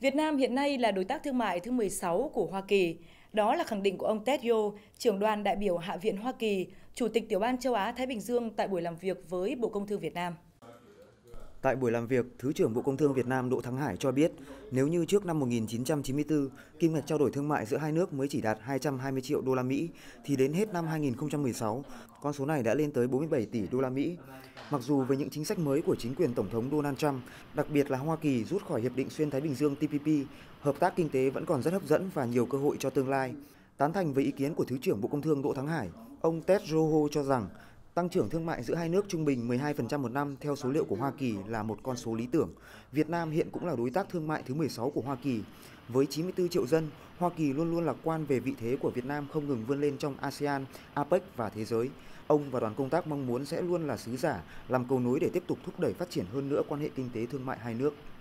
Việt Nam hiện nay là đối tác thương mại thứ 16 của Hoa Kỳ. Đó là khẳng định của ông Ted Yo, trưởng đoàn đại biểu Hạ viện Hoa Kỳ, Chủ tịch Tiểu ban Châu Á-Thái Bình Dương tại buổi làm việc với Bộ Công Thương Việt Nam. Tại buổi làm việc, Thứ trưởng Bộ Công Thương Việt Nam Đỗ Thắng Hải cho biết, nếu như trước năm 1994, kim ngạch trao đổi thương mại giữa hai nước mới chỉ đạt 220 triệu đô la Mỹ thì đến hết năm 2016, con số này đã lên tới 47 tỷ đô la Mỹ. Mặc dù với những chính sách mới của chính quyền Tổng thống Donald Trump, đặc biệt là Hoa Kỳ rút khỏi Hiệp định Xuyên Thái Bình Dương TPP, hợp tác kinh tế vẫn còn rất hấp dẫn và nhiều cơ hội cho tương lai. Tán thành với ý kiến của Thứ trưởng Bộ Công Thương Đỗ Thắng Hải, ông Ted Roho cho rằng Tăng trưởng thương mại giữa hai nước trung bình 12% một năm theo số liệu của Hoa Kỳ là một con số lý tưởng. Việt Nam hiện cũng là đối tác thương mại thứ 16 của Hoa Kỳ. Với 94 triệu dân, Hoa Kỳ luôn luôn lạc quan về vị thế của Việt Nam không ngừng vươn lên trong ASEAN, APEC và thế giới. Ông và đoàn công tác mong muốn sẽ luôn là sứ giả, làm cầu nối để tiếp tục thúc đẩy phát triển hơn nữa quan hệ kinh tế thương mại hai nước.